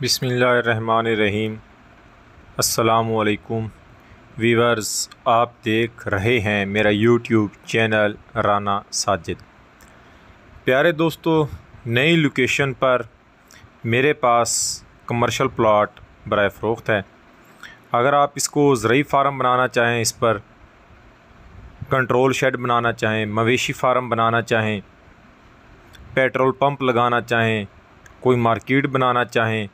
बिसमीम् अल्लाम वीवर्स आप देख रहे हैं मेरा यूट्यूब चैनल राना साजिद प्यारे दोस्तों नई लोकेशन पर मेरे पास कमर्शल प्लाट बर फ़रोख्त है अगर आप इसको ज़रूरी फार्म बनाना चाहें इस पर कंट्रोल शेड बनाना चाहें मवेशी फार्म बनाना चाहें पेट्रोल पंप लगाना चाहें कोई मार्केट बनाना चाहें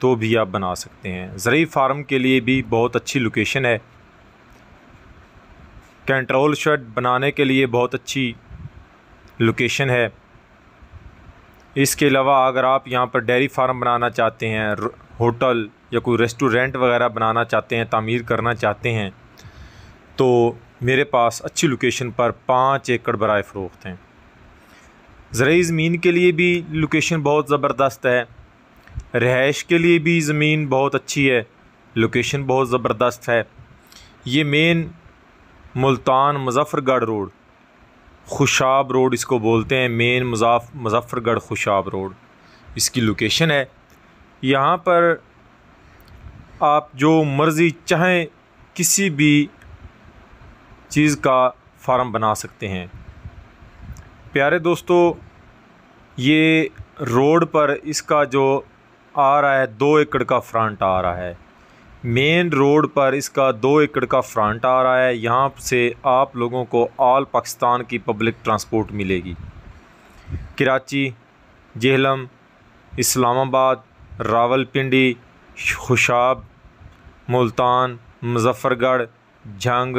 तो भी आप बना सकते हैं ज़रीफ़ फार्म के लिए भी बहुत अच्छी लोकेशन है कंट्रोल शर्ट बनाने के लिए बहुत अच्छी लोकेशन है इसके अलावा अगर आप यहाँ पर डेयरी फार्म बनाना चाहते हैं होटल या कोई रेस्टोरेंट वगैरह बनाना चाहते हैं तामीर करना चाहते हैं तो मेरे पास अच्छी लोकेशन पर पाँच एकड़ बरए फ़रोख्त हैं ज़रूरी ज़मीन के लिए भी लोकेशन बहुत ज़बरदस्त है रहाइश के लिए भी ज़मीन बहुत अच्छी है लोकेशन बहुत ज़बरदस्त है ये main Multan Muzaffargarh road Khushab road इसको बोलते हैं मेन मुजफ़रगढ़ खुशाब रोड इसकी लोकेशन है यहाँ पर आप जो मर्ज़ी चाहें किसी भी चीज़ का फार्म बना सकते हैं प्यारे दोस्तों ये रोड पर इसका जो आ रहा है दो एकड़ का फ्रंट आ रहा है मेन रोड पर इसका दो एकड़ का फ्रंट आ रहा है यहाँ से आप लोगों को आल पाकिस्तान की पब्लिक ट्रांसपोर्ट मिलेगी कराची जहलम इस्लामाबाद रावलपिंडी खुशाब मुल्तान मुजफ्फरगढ़ जंग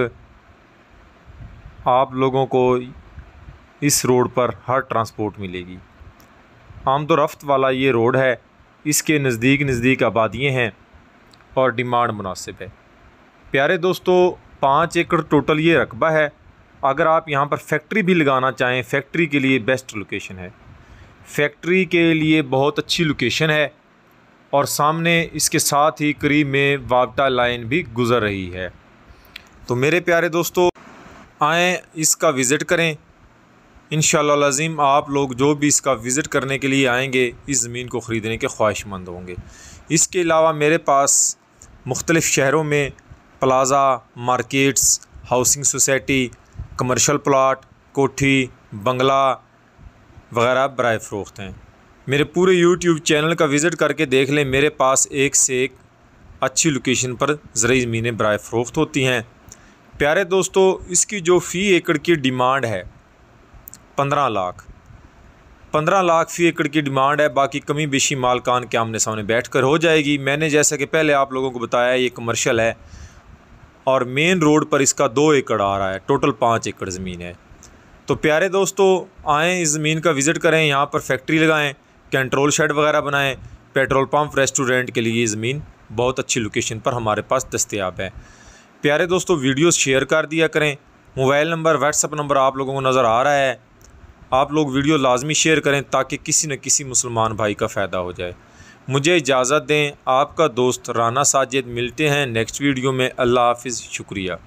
आप लोगों को इस रोड पर हर ट्रांसपोर्ट मिलेगी आमदोरफ्त वाला ये रोड है इसके नज़दीक नज़दीक आबादियाँ हैं और डिमांड मुनासिब है प्यारे दोस्तों पाँच एकड़ टोटल ये रकबा है अगर आप यहाँ पर फैक्ट्री भी लगाना चाहें फैक्ट्री के लिए बेस्ट लोकेशन है फैक्ट्री के लिए बहुत अच्छी लोकेशन है और सामने इसके साथ ही करीब में वापटा लाइन भी गुज़र रही है तो मेरे प्यारे दोस्तों आएँ इसका विज़िट करें इन शज़ीम आप लोग जो भी इसका विज़िट करने के लिए आएंगे इस ज़मीन को ख़रीदने के ख्वाहिशमंद होंगे इसके अलावा मेरे पास मुख्तलिफ़ शहरों में plaza markets housing society commercial plot कोठी बंगला वगैरह बरए फ़रोख्त हैं मेरे पूरे यूट्यूब चैनल का विज़िट करके देख लें मेरे पास एक से एक अच्छी लोकेशन पर ज़रिए ज़मीनें बर फ़रोख्त होती हैं प्यारे दोस्तों इसकी जो फ़ी एकड़ की डिमांड है पंद्रह लाख पंद्रह लाख फ़ी एकड़ की डिमांड है बाकी कमी बेशी मालकान के आमने सामने बैठ कर हो जाएगी मैंने जैसा कि पहले आप लोगों को बताया ये कमर्शल है और मेन रोड पर इसका दो एकड़ आ रहा है टोटल पाँच एकड़ ज़मीन है तो प्यारे दोस्तों आएँ इस ज़मीन का विज़िट करें यहाँ पर फैक्ट्री लगाएँ कंट्रोल शेड वगैरह बनाएँ पेट्रोल पम्प रेस्टोरेंट के लिए ज़मीन बहुत अच्छी लोकेशन पर हमारे पास दस्तियाब है प्यारे दोस्तों वीडियो शेयर कर दिया करें मोबाइल नंबर व्हाट्सअप नंबर आप लोगों को नज़र आ रहा है आप लोग वीडियो लाजमी शेयर करें ताकि किसी न किसी मुसलमान भाई का फ़ायदा हो जाए मुझे इजाज़त दें आपका दोस्त राना साजिद मिलते हैं नेक्स्ट वीडियो में अल्लाह हाफिज़ शुक्रिया